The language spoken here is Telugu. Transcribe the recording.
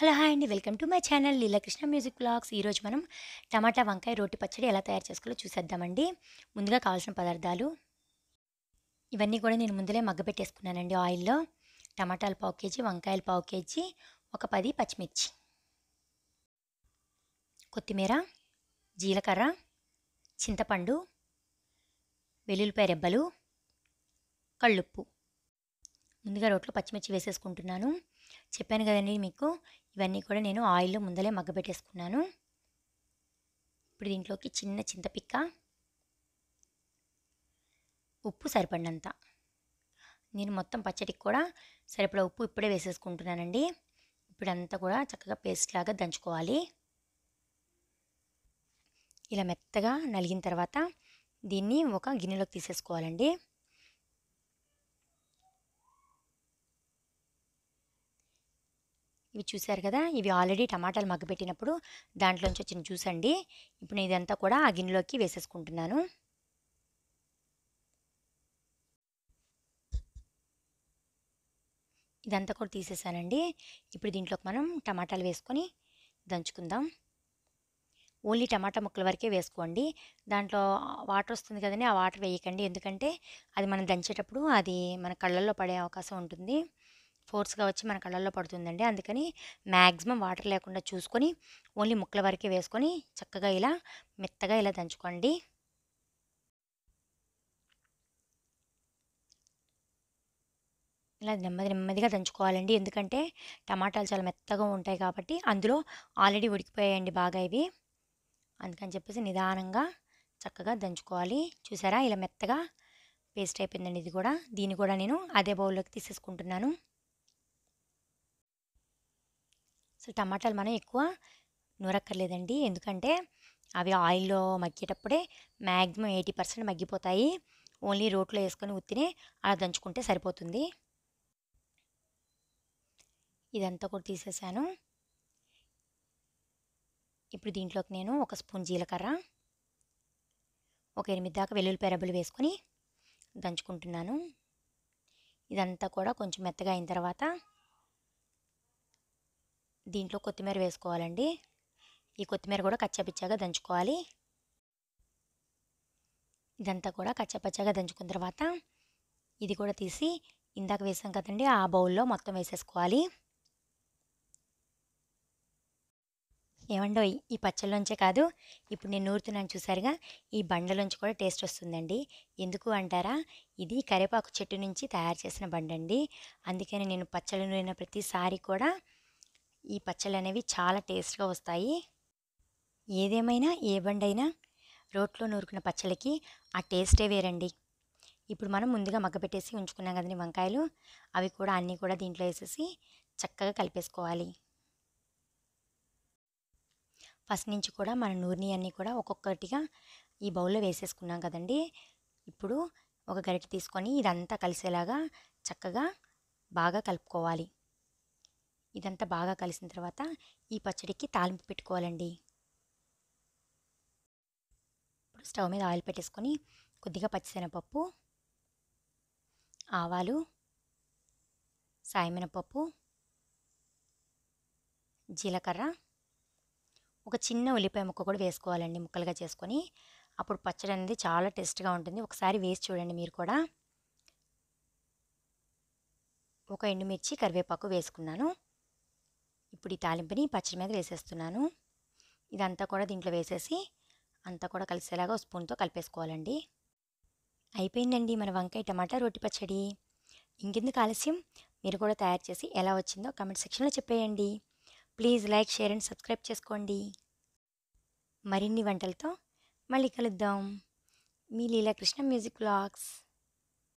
హలో హాయ్ అండి welcome to my channel Leelakrishna music blogs ఈరోజు మనం టమాటా వంకాయ రోటి పచ్చడి ఎలా తయారు చేసుకోవాలో చూసేద్దామండి ముందుగా కావాల్సిన పదార్థాలు ఇవన్నీ కూడా నేను ముందులే మగ్గబెట్టేసుకున్నానండి ఆయిల్లో టమాటాలు పావు కేజీ వంకాయలు పావు కేజీ ఒక పది పచ్చిమిర్చి కొత్తిమీర జీలకర్ర చింతపండు వెల్లుల్లిపాయ రెబ్బలు కళ్ళుప్పు ముందుగా రోట్లో పచ్చిమిర్చి వేసేసుకుంటున్నాను చెప్పాను కదండి మీకు ఇవన్నీ కూడా నేను ఆయిల్లో ముందలే మగ్గబెట్టేసుకున్నాను ఇప్పుడు దీంట్లోకి చిన్న చింతపిక్క ఉప్పు సరిపడినంత నేను మొత్తం పచ్చడికి కూడా సరిపడా ఉప్పు ఇప్పుడే వేసేసుకుంటున్నానండి ఇప్పుడంతా కూడా చక్కగా పేస్ట్ లాగా దంచుకోవాలి ఇలా మెత్తగా నలిగిన తర్వాత దీన్ని ఒక గిన్నెలోకి తీసేసుకోవాలండి ఇవి చూసారు కదా ఇవి ఆల్రెడీ టమాటాలు మగ్గపెట్టినప్పుడు దాంట్లోంచి వచ్చిన జ్యూస్ అండి ఇప్పుడు నేను ఇదంతా కూడా ఆ గిన్నెలోకి వేసేసుకుంటున్నాను ఇదంతా కూడా తీసేసానండి ఇప్పుడు దీంట్లోకి మనం టమాటాలు వేసుకొని దంచుకుందాం ఓన్లీ టమాటా ముక్కల వరకే వేసుకోండి దాంట్లో వాటర్ వస్తుంది కదండి ఆ వాటర్ వేయకండి ఎందుకంటే అది మనం దంచేటప్పుడు అది మన కళ్ళల్లో పడే అవకాశం ఉంటుంది ఫోర్స్గా వచ్చి మన కళ్ళల్లో పడుతుందండి అందుకని మ్యాక్సిమం వాటర్ లేకుండా చూసుకొని ఓన్లీ ముక్కల వరకే వేసుకొని చక్కగా ఇలా మెత్తగా ఇలా దంచుకోండి ఇలా నెమ్మది నెమ్మదిగా దంచుకోవాలండి ఎందుకంటే టమాటాలు చాలా మెత్తగా ఉంటాయి కాబట్టి అందులో ఆల్రెడీ ఉడికిపోయాయండి బాగా ఇవి అందుకని చెప్పేసి నిదానంగా చక్కగా దంచుకోవాలి చూసారా ఇలా మెత్తగా పేస్ట్ అయిపోయిందండి ఇది కూడా దీన్ని కూడా నేను అదే బౌల్లోకి తీసేసుకుంటున్నాను సో టమాటాలు మనం ఎక్కువ నూరక్కర్లేదండి ఎందుకంటే అవి ఆయిల్లో మగ్గేటప్పుడే మ్యాక్సిమం ఎయిటీ పర్సెంట్ మగ్గిపోతాయి ఓన్లీ రోట్లో వేసుకొని ఉత్తినే అలా దంచుకుంటే సరిపోతుంది ఇదంతా కూడా తీసేసాను ఇప్పుడు దీంట్లోకి నేను ఒక స్పూన్ జీలకర్ర ఒక ఎనిమిది దాకా వెల్లుల్లి పెరబులు వేసుకొని దంచుకుంటున్నాను ఇదంతా కూడా కొంచెం మెత్తగా అయిన తర్వాత దీంట్లో కొత్తిమీర వేసుకోవాలండి ఈ కొత్తిమీర కూడా కచ్చాపిచ్చాగా దంచుకోవాలి ఇదంతా కూడా కచ్చాపచ్చాగా దంచుకున్న తర్వాత ఇది కూడా తీసి ఇందాక వేసాం కదండి ఆ బౌల్లో మొత్తం వేసేసుకోవాలి ఏమండో ఈ పచ్చళ్ళలోంచే కాదు ఇప్పుడు నేను నూరుతున్నాను చూసారుగా ఈ బండలోంచి కూడా టేస్ట్ వస్తుందండి ఎందుకు అంటారా ఇది కరివేపాకు చెట్టు నుంచి తయారు చేసిన బండండి అందుకని నేను పచ్చళ్ళు నూరిన ప్రతిసారి కూడా ఈ పచ్చళ్ళు అనేవి చాలా టేస్ట్గా వస్తాయి ఏదేమైనా ఏ బండైనా రోట్లో నూరుకున్న పచ్చళ్ళకి ఆ టేస్టే వేరండి ఇప్పుడు మనం ముందుగా మగ్గపెట్టేసి ఉంచుకున్నాం కదండి వంకాయలు అవి కూడా అన్నీ కూడా దీంట్లో వేసేసి చక్కగా కలిపేసుకోవాలి ఫస్ట్ నుంచి కూడా మన నూరిని అన్నీ కూడా ఒక్కొక్కటిగా ఈ బౌల్లో వేసేసుకున్నాం కదండి ఇప్పుడు ఒక గరిటె తీసుకొని ఇదంతా కలిసేలాగా చక్కగా బాగా కలుపుకోవాలి ఇదంతా బాగా కలిసిన తర్వాత ఈ పచ్చడికి తాలింపు పెట్టుకోవాలండి ఇప్పుడు స్టవ్ మీద ఆయిల్ పెట్టేసుకొని కొద్దిగా పచ్చిశనగపప్పు ఆవాలు సాయమినపప్పు జీలకర్ర ఒక చిన్న ఉల్లిపాయ ముక్క కూడా వేసుకోవాలండి ముక్కలుగా చేసుకొని అప్పుడు పచ్చడి అనేది చాలా టేస్ట్గా ఉంటుంది ఒకసారి వేసి చూడండి మీరు కూడా ఒక ఎండుమిర్చి కరివేపాకు వేసుకున్నాను ఇప్పుడు ఈ తాలింపుని పచ్చడి మీద వేసేస్తున్నాను ఇదంతా కూడా దీంట్లో వేసేసి అంతా కూడా కలిసేలాగా స్పూన్తో కలిపేసుకోవాలండి అయిపోయిందండి మన వంకాయ టమాటా రొట్టి పచ్చడి ఇంకెందుకు ఆలస్యం మీరు కూడా తయారు చేసి ఎలా వచ్చిందో కామెంట్ సెక్షన్లో చెప్పేయండి please like share and subscribe చేసుకోండి మరిన్ని వంటలతో మళ్ళీ కలుద్దాం మీ లీలాకృష్ణ మ్యూజిక్ బ్లాగ్స్